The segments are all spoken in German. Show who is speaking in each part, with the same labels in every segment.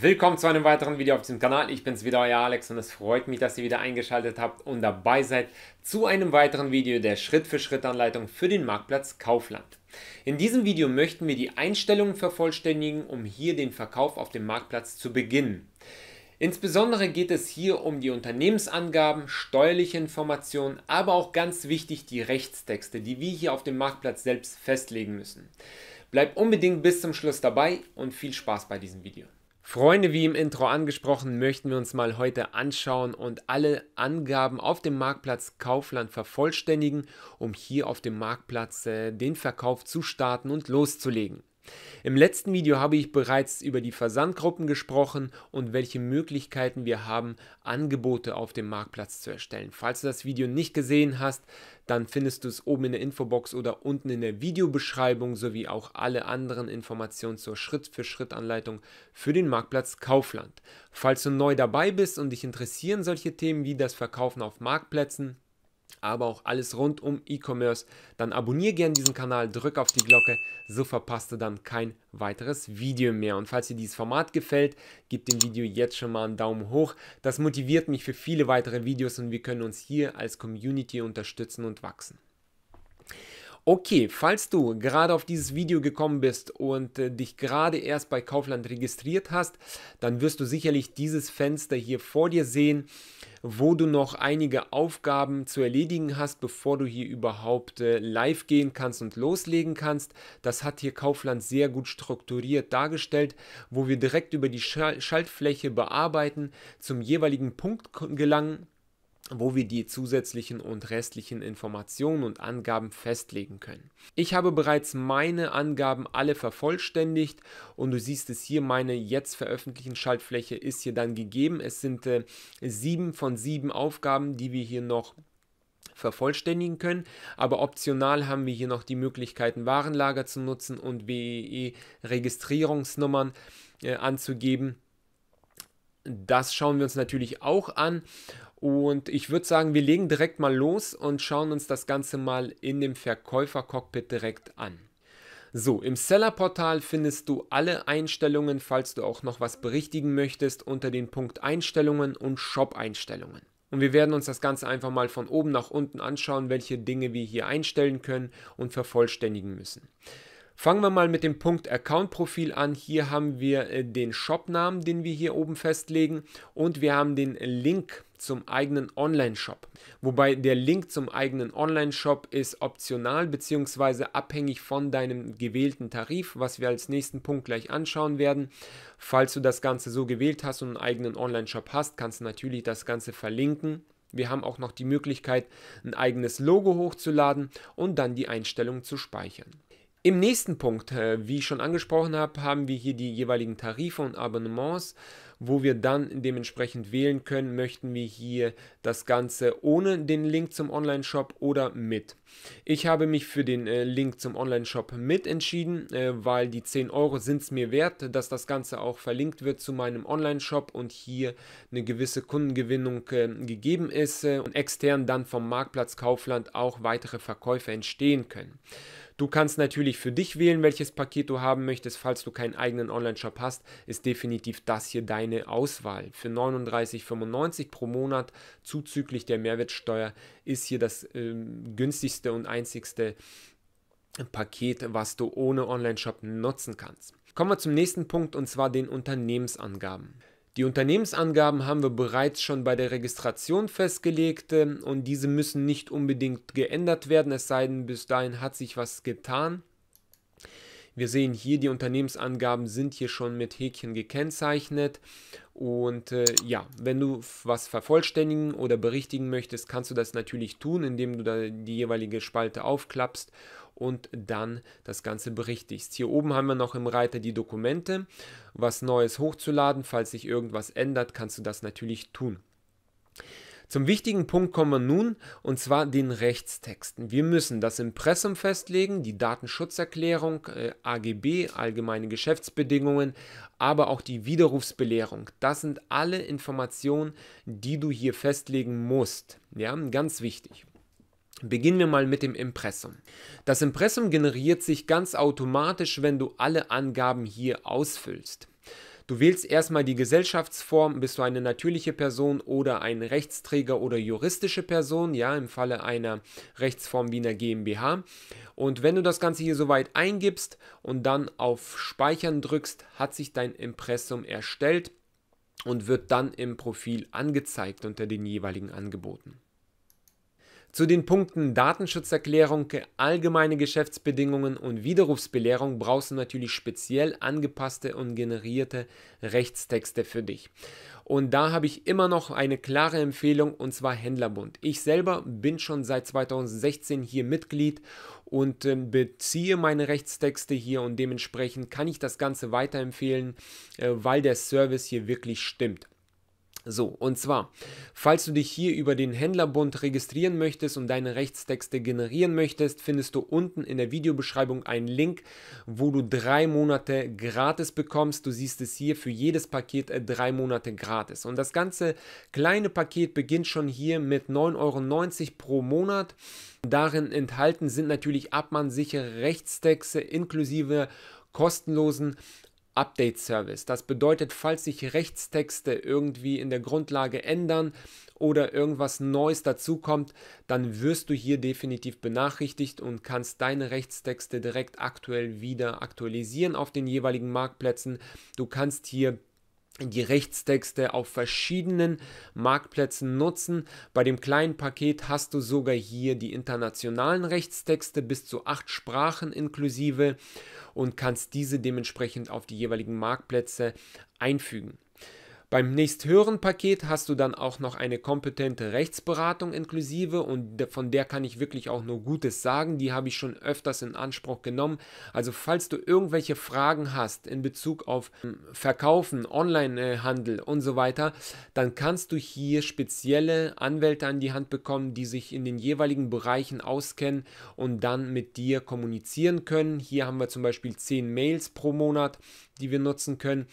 Speaker 1: Willkommen zu einem weiteren Video auf diesem Kanal. Ich bin's wieder, euer Alex und es freut mich, dass ihr wieder eingeschaltet habt und dabei seid zu einem weiteren Video der Schritt-für-Schritt-Anleitung für den Marktplatz Kaufland. In diesem Video möchten wir die Einstellungen vervollständigen, um hier den Verkauf auf dem Marktplatz zu beginnen. Insbesondere geht es hier um die Unternehmensangaben, steuerliche Informationen, aber auch ganz wichtig die Rechtstexte, die wir hier auf dem Marktplatz selbst festlegen müssen. Bleibt unbedingt bis zum Schluss dabei und viel Spaß bei diesem Video. Freunde, wie im Intro angesprochen, möchten wir uns mal heute anschauen und alle Angaben auf dem Marktplatz Kaufland vervollständigen, um hier auf dem Marktplatz äh, den Verkauf zu starten und loszulegen. Im letzten Video habe ich bereits über die Versandgruppen gesprochen und welche Möglichkeiten wir haben, Angebote auf dem Marktplatz zu erstellen. Falls du das Video nicht gesehen hast, dann findest du es oben in der Infobox oder unten in der Videobeschreibung sowie auch alle anderen Informationen zur Schritt-für-Schritt-Anleitung für den Marktplatz Kaufland. Falls du neu dabei bist und dich interessieren solche Themen wie das Verkaufen auf Marktplätzen, aber auch alles rund um E-Commerce, dann abonniere gerne diesen Kanal, drück auf die Glocke, so verpasst du dann kein weiteres Video mehr. Und falls dir dieses Format gefällt, gib dem Video jetzt schon mal einen Daumen hoch. Das motiviert mich für viele weitere Videos und wir können uns hier als Community unterstützen und wachsen. Okay, falls du gerade auf dieses Video gekommen bist und äh, dich gerade erst bei Kaufland registriert hast, dann wirst du sicherlich dieses Fenster hier vor dir sehen, wo du noch einige Aufgaben zu erledigen hast, bevor du hier überhaupt äh, live gehen kannst und loslegen kannst. Das hat hier Kaufland sehr gut strukturiert dargestellt, wo wir direkt über die Schaltfläche bearbeiten, zum jeweiligen Punkt gelangen wo wir die zusätzlichen und restlichen Informationen und Angaben festlegen können. Ich habe bereits meine Angaben alle vervollständigt und du siehst es hier, meine jetzt veröffentlichten Schaltfläche ist hier dann gegeben. Es sind äh, sieben von sieben Aufgaben, die wir hier noch vervollständigen können. Aber optional haben wir hier noch die Möglichkeiten, Warenlager zu nutzen und WEE-Registrierungsnummern äh, anzugeben. Das schauen wir uns natürlich auch an und ich würde sagen, wir legen direkt mal los und schauen uns das Ganze mal in dem Verkäufercockpit direkt an. So, im Seller-Portal findest du alle Einstellungen, falls du auch noch was berichtigen möchtest, unter den Punkt Einstellungen und Shop-Einstellungen. Und wir werden uns das Ganze einfach mal von oben nach unten anschauen, welche Dinge wir hier einstellen können und vervollständigen müssen. Fangen wir mal mit dem Punkt Account-Profil an. Hier haben wir äh, den Shop-Namen, den wir hier oben festlegen und wir haben den Link zum eigenen Online-Shop. Wobei der Link zum eigenen Online-Shop ist optional bzw. abhängig von deinem gewählten Tarif, was wir als nächsten Punkt gleich anschauen werden. Falls du das Ganze so gewählt hast und einen eigenen Online-Shop hast, kannst du natürlich das Ganze verlinken. Wir haben auch noch die Möglichkeit, ein eigenes Logo hochzuladen und dann die Einstellungen zu speichern. Im nächsten Punkt, äh, wie ich schon angesprochen habe, haben wir hier die jeweiligen Tarife und Abonnements, wo wir dann dementsprechend wählen können, möchten wir hier das Ganze ohne den Link zum Online-Shop oder mit. Ich habe mich für den äh, Link zum Online-Shop mit entschieden, äh, weil die 10 Euro sind es mir wert, dass das Ganze auch verlinkt wird zu meinem Online-Shop und hier eine gewisse Kundengewinnung gegeben ist und extern dann vom Marktplatz Kaufland auch weitere Verkäufe entstehen können. Du kannst natürlich für dich wählen, welches Paket du haben möchtest. Falls du keinen eigenen Online-Shop hast, ist definitiv das hier deine Auswahl. Für 39,95 pro Monat zuzüglich der Mehrwertsteuer ist hier das äh, günstigste und einzigste Paket, was du ohne Online-Shop nutzen kannst. Kommen wir zum nächsten Punkt und zwar den Unternehmensangaben. Die Unternehmensangaben haben wir bereits schon bei der Registration festgelegt und diese müssen nicht unbedingt geändert werden, es sei denn, bis dahin hat sich was getan. Wir sehen hier, die Unternehmensangaben sind hier schon mit Häkchen gekennzeichnet und äh, ja, wenn du was vervollständigen oder berichtigen möchtest, kannst du das natürlich tun, indem du da die jeweilige Spalte aufklappst und dann das Ganze berichtigst. Hier oben haben wir noch im Reiter die Dokumente, was Neues hochzuladen. Falls sich irgendwas ändert, kannst du das natürlich tun. Zum wichtigen Punkt kommen wir nun, und zwar den Rechtstexten. Wir müssen das Impressum festlegen, die Datenschutzerklärung, äh, AGB, allgemeine Geschäftsbedingungen, aber auch die Widerrufsbelehrung. Das sind alle Informationen, die du hier festlegen musst. Ja, ganz wichtig. Beginnen wir mal mit dem Impressum. Das Impressum generiert sich ganz automatisch, wenn du alle Angaben hier ausfüllst. Du wählst erstmal die Gesellschaftsform, bist du eine natürliche Person oder ein Rechtsträger oder juristische Person, ja, im Falle einer Rechtsform wie einer GmbH. Und wenn du das Ganze hier soweit eingibst und dann auf Speichern drückst, hat sich dein Impressum erstellt und wird dann im Profil angezeigt unter den jeweiligen Angeboten. Zu den Punkten Datenschutzerklärung, allgemeine Geschäftsbedingungen und Widerrufsbelehrung brauchst du natürlich speziell angepasste und generierte Rechtstexte für dich. Und da habe ich immer noch eine klare Empfehlung und zwar Händlerbund. Ich selber bin schon seit 2016 hier Mitglied und ähm, beziehe meine Rechtstexte hier und dementsprechend kann ich das Ganze weiterempfehlen, äh, weil der Service hier wirklich stimmt. So, und zwar, falls du dich hier über den Händlerbund registrieren möchtest und deine Rechtstexte generieren möchtest, findest du unten in der Videobeschreibung einen Link, wo du drei Monate gratis bekommst. Du siehst es hier für jedes Paket äh, drei Monate gratis. Und das ganze kleine Paket beginnt schon hier mit 9,90 Euro pro Monat. Darin enthalten sind natürlich abmannsichere Rechtstexte inklusive kostenlosen Update Service. Das bedeutet, falls sich Rechtstexte irgendwie in der Grundlage ändern oder irgendwas Neues dazukommt, dann wirst du hier definitiv benachrichtigt und kannst deine Rechtstexte direkt aktuell wieder aktualisieren auf den jeweiligen Marktplätzen. Du kannst hier die Rechtstexte auf verschiedenen Marktplätzen nutzen. Bei dem kleinen Paket hast du sogar hier die internationalen Rechtstexte bis zu acht Sprachen inklusive und kannst diese dementsprechend auf die jeweiligen Marktplätze einfügen. Beim nächsthöheren Paket hast du dann auch noch eine kompetente Rechtsberatung inklusive und von der kann ich wirklich auch nur Gutes sagen. Die habe ich schon öfters in Anspruch genommen. Also falls du irgendwelche Fragen hast in Bezug auf hm, Verkaufen, Onlinehandel und so weiter, dann kannst du hier spezielle Anwälte an die Hand bekommen, die sich in den jeweiligen Bereichen auskennen und dann mit dir kommunizieren können. Hier haben wir zum Beispiel 10 Mails pro Monat, die wir nutzen können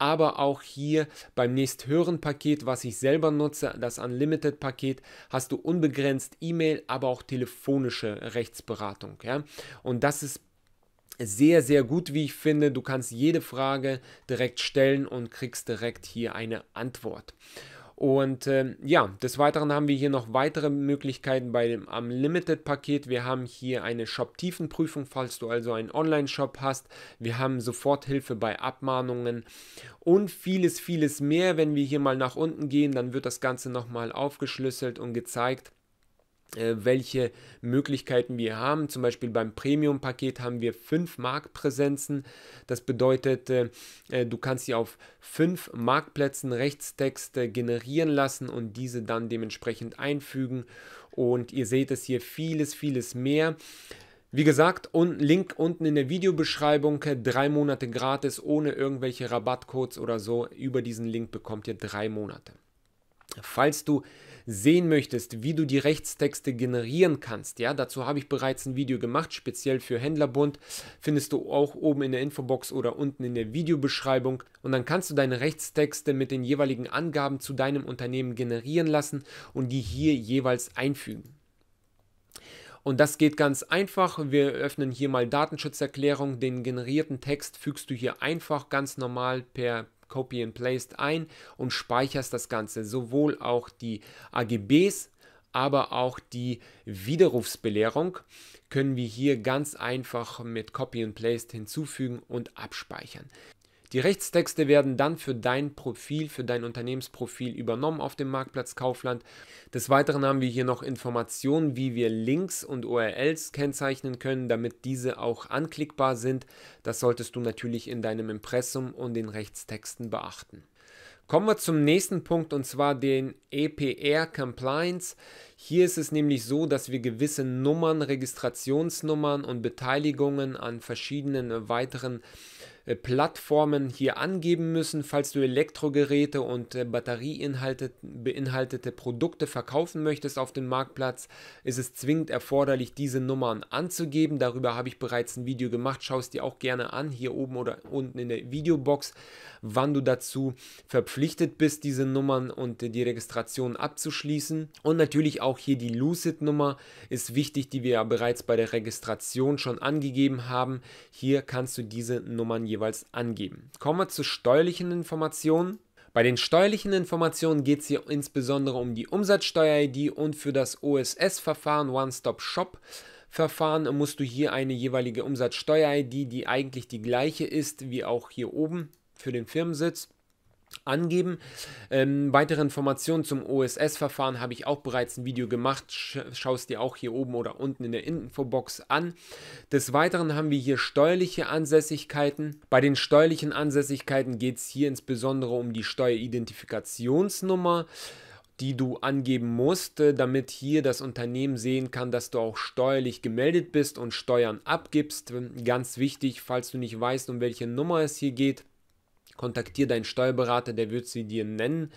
Speaker 1: aber auch hier beim nächsthöheren Paket, was ich selber nutze, das Unlimited-Paket, hast du unbegrenzt E-Mail, aber auch telefonische Rechtsberatung. Ja? Und das ist sehr, sehr gut, wie ich finde. Du kannst jede Frage direkt stellen und kriegst direkt hier eine Antwort. Und äh, ja, des Weiteren haben wir hier noch weitere Möglichkeiten bei dem Unlimited-Paket. Wir haben hier eine Shop-Tiefenprüfung, falls du also einen Online-Shop hast. Wir haben Soforthilfe bei Abmahnungen und vieles, vieles mehr. Wenn wir hier mal nach unten gehen, dann wird das Ganze nochmal aufgeschlüsselt und gezeigt. Äh, welche Möglichkeiten wir haben. Zum Beispiel beim Premium-Paket haben wir fünf Marktpräsenzen. Das bedeutet, äh, äh, du kannst sie auf fünf Marktplätzen Rechtstexte generieren lassen und diese dann dementsprechend einfügen. Und ihr seht es hier vieles, vieles mehr. Wie gesagt, un Link unten in der Videobeschreibung, drei Monate gratis, ohne irgendwelche Rabattcodes oder so. Über diesen Link bekommt ihr drei Monate. Falls du sehen möchtest, wie du die Rechtstexte generieren kannst, ja, dazu habe ich bereits ein Video gemacht, speziell für Händlerbund, findest du auch oben in der Infobox oder unten in der Videobeschreibung und dann kannst du deine Rechtstexte mit den jeweiligen Angaben zu deinem Unternehmen generieren lassen und die hier jeweils einfügen. Und das geht ganz einfach. Wir öffnen hier mal Datenschutzerklärung. Den generierten Text fügst du hier einfach ganz normal per Copy and Paste ein und speicherst das Ganze, sowohl auch die AGBs, aber auch die Widerrufsbelehrung können wir hier ganz einfach mit Copy and Paste hinzufügen und abspeichern. Die Rechtstexte werden dann für dein Profil, für dein Unternehmensprofil übernommen auf dem Marktplatz Kaufland. Des Weiteren haben wir hier noch Informationen, wie wir Links und URLs kennzeichnen können, damit diese auch anklickbar sind. Das solltest du natürlich in deinem Impressum und den Rechtstexten beachten. Kommen wir zum nächsten Punkt und zwar den EPR Compliance. Hier ist es nämlich so, dass wir gewisse Nummern, Registrationsnummern und Beteiligungen an verschiedenen weiteren äh, Plattformen hier angeben müssen, falls du Elektrogeräte und äh, Batterieinhalte beinhaltete Produkte verkaufen möchtest auf dem Marktplatz, ist es zwingend erforderlich, diese Nummern anzugeben. Darüber habe ich bereits ein Video gemacht, schau es dir auch gerne an, hier oben oder unten in der Videobox, wann du dazu verpflichtet bist, diese Nummern und äh, die Registration abzuschließen. Und natürlich auch hier die Lucid-Nummer ist wichtig, die wir ja bereits bei der Registration schon angegeben haben. Hier kannst du diese Nummern jeweils angeben. Kommen wir zu steuerlichen Informationen. Bei den steuerlichen Informationen geht es hier insbesondere um die Umsatzsteuer-ID und für das OSS-Verfahren One-Stop-Shop. Verfahren musst du hier eine jeweilige Umsatzsteuer-ID, die eigentlich die gleiche ist wie auch hier oben für den Firmensitz, angeben. Ähm, weitere Informationen zum OSS-Verfahren habe ich auch bereits ein Video gemacht. Schau es dir auch hier oben oder unten in der Infobox an. Des Weiteren haben wir hier steuerliche Ansässigkeiten. Bei den steuerlichen Ansässigkeiten geht es hier insbesondere um die Steueridentifikationsnummer die du angeben musst, äh, damit hier das Unternehmen sehen kann, dass du auch steuerlich gemeldet bist und Steuern abgibst. Ganz wichtig, falls du nicht weißt, um welche Nummer es hier geht kontaktiere deinen Steuerberater, der wird sie dir nennen.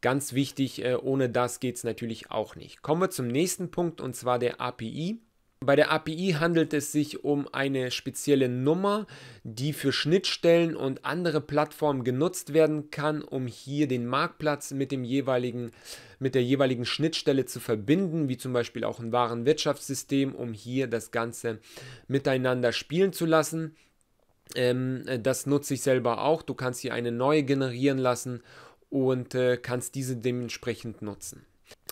Speaker 1: Ganz wichtig, äh, ohne das geht es natürlich auch nicht. Kommen wir zum nächsten Punkt und zwar der API. Bei der API handelt es sich um eine spezielle Nummer, die für Schnittstellen und andere Plattformen genutzt werden kann, um hier den Marktplatz mit, dem jeweiligen, mit der jeweiligen Schnittstelle zu verbinden, wie zum Beispiel auch ein Warenwirtschaftssystem, um hier das Ganze miteinander spielen zu lassen. Ähm, äh, das nutze ich selber auch. Du kannst hier eine neue generieren lassen und äh, kannst diese dementsprechend nutzen.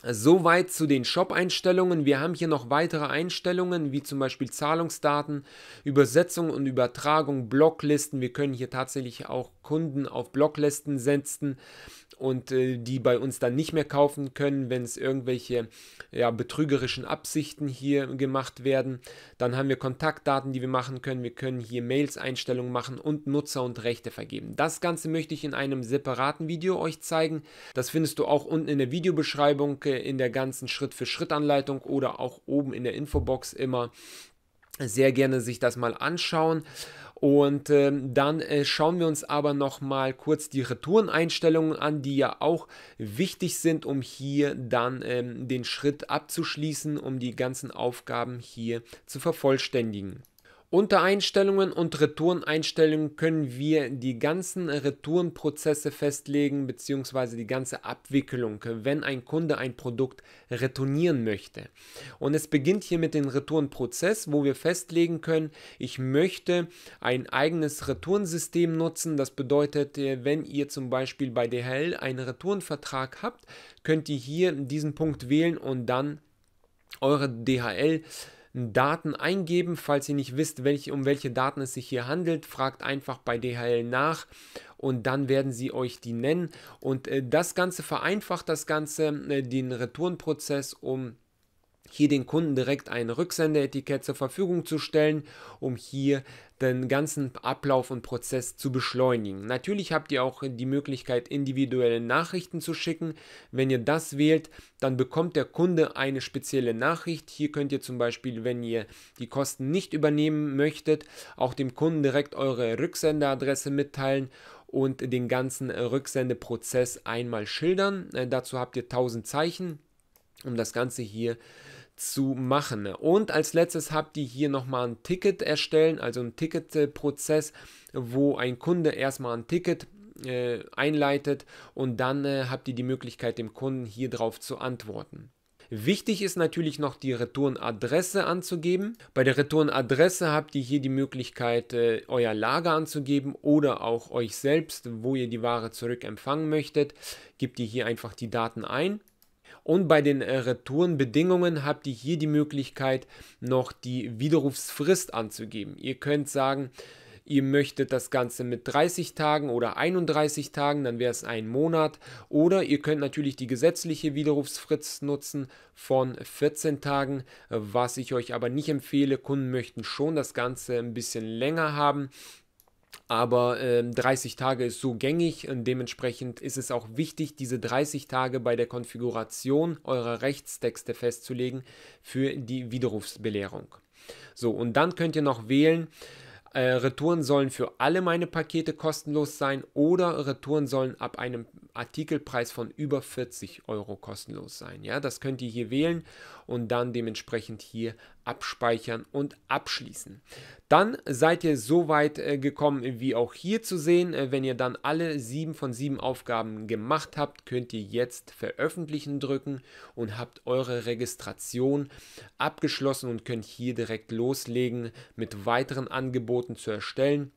Speaker 1: Soweit zu den Shop-Einstellungen. Wir haben hier noch weitere Einstellungen, wie zum Beispiel Zahlungsdaten, Übersetzung und Übertragung, Blocklisten. Wir können hier tatsächlich auch Kunden auf Blocklisten setzen und äh, die bei uns dann nicht mehr kaufen können, wenn es irgendwelche ja, betrügerischen Absichten hier gemacht werden. Dann haben wir Kontaktdaten, die wir machen können. Wir können hier Mails-Einstellungen machen und Nutzer und Rechte vergeben. Das Ganze möchte ich in einem separaten Video euch zeigen. Das findest du auch unten in der Videobeschreibung, äh, in der ganzen Schritt-für-Schritt-Anleitung oder auch oben in der Infobox immer sehr gerne sich das mal anschauen. Und ähm, dann äh, schauen wir uns aber noch mal kurz die Retoureneinstellungen an, die ja auch wichtig sind, um hier dann ähm, den Schritt abzuschließen, um die ganzen Aufgaben hier zu vervollständigen. Unter Einstellungen und Retoureneinstellungen können wir die ganzen Retourenprozesse festlegen bzw. die ganze Abwicklung, wenn ein Kunde ein Produkt retournieren möchte. Und es beginnt hier mit dem Retourenprozess, wo wir festlegen können, ich möchte ein eigenes Retourensystem nutzen. Das bedeutet, äh, wenn ihr zum Beispiel bei DHL einen Retourenvertrag habt, könnt ihr hier diesen Punkt wählen und dann eure DHL Daten eingeben. Falls ihr nicht wisst, welche, um welche Daten es sich hier handelt, fragt einfach bei DHL nach und dann werden sie euch die nennen. Und äh, das Ganze vereinfacht das Ganze, äh, den Retourenprozess um hier den Kunden direkt ein Rücksendeetikett zur Verfügung zu stellen, um hier den ganzen Ablauf und Prozess zu beschleunigen. Natürlich habt ihr auch die Möglichkeit, individuelle Nachrichten zu schicken. Wenn ihr das wählt, dann bekommt der Kunde eine spezielle Nachricht. Hier könnt ihr zum Beispiel, wenn ihr die Kosten nicht übernehmen möchtet, auch dem Kunden direkt eure Rücksendeadresse mitteilen und den ganzen Rücksendeprozess einmal schildern. Äh, dazu habt ihr 1000 Zeichen, um das Ganze hier zu zu machen. Und als letztes habt ihr hier nochmal ein Ticket erstellen, also ein Ticketprozess, wo ein Kunde erstmal ein Ticket äh, einleitet und dann äh, habt ihr die Möglichkeit, dem Kunden hier drauf zu antworten. Wichtig ist natürlich noch die Retourenadresse anzugeben. Bei der Retourenadresse habt ihr hier die Möglichkeit, äh, euer Lager anzugeben oder auch euch selbst, wo ihr die Ware zurückempfangen möchtet. Gebt ihr hier einfach die Daten ein und bei den äh, Retourenbedingungen habt ihr hier die Möglichkeit, noch die Widerrufsfrist anzugeben. Ihr könnt sagen, ihr möchtet das Ganze mit 30 Tagen oder 31 Tagen, dann wäre es ein Monat. Oder ihr könnt natürlich die gesetzliche Widerrufsfrist nutzen von 14 Tagen, was ich euch aber nicht empfehle. Kunden möchten schon das Ganze ein bisschen länger haben. Aber äh, 30 Tage ist so gängig und dementsprechend ist es auch wichtig, diese 30 Tage bei der Konfiguration eurer Rechtstexte festzulegen für die Widerrufsbelehrung. So, und dann könnt ihr noch wählen, äh, Retouren sollen für alle meine Pakete kostenlos sein oder Retouren sollen ab einem Artikelpreis von über 40 Euro kostenlos sein. Ja, das könnt ihr hier wählen und dann dementsprechend hier abspeichern und abschließen. Dann seid ihr so weit äh, gekommen, wie auch hier zu sehen. Äh, wenn ihr dann alle sieben von sieben Aufgaben gemacht habt, könnt ihr jetzt veröffentlichen drücken und habt eure Registration abgeschlossen und könnt hier direkt loslegen mit weiteren Angeboten zu erstellen,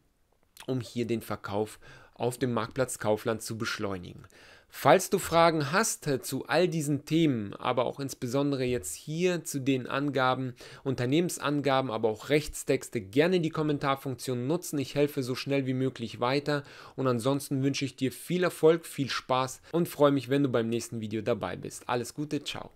Speaker 1: um hier den Verkauf auf dem Marktplatz Kaufland zu beschleunigen. Falls du Fragen hast äh, zu all diesen Themen, aber auch insbesondere jetzt hier zu den Angaben, Unternehmensangaben, aber auch Rechtstexte, gerne die Kommentarfunktion nutzen. Ich helfe so schnell wie möglich weiter und ansonsten wünsche ich dir viel Erfolg, viel Spaß und freue mich, wenn du beim nächsten Video dabei bist. Alles Gute, ciao.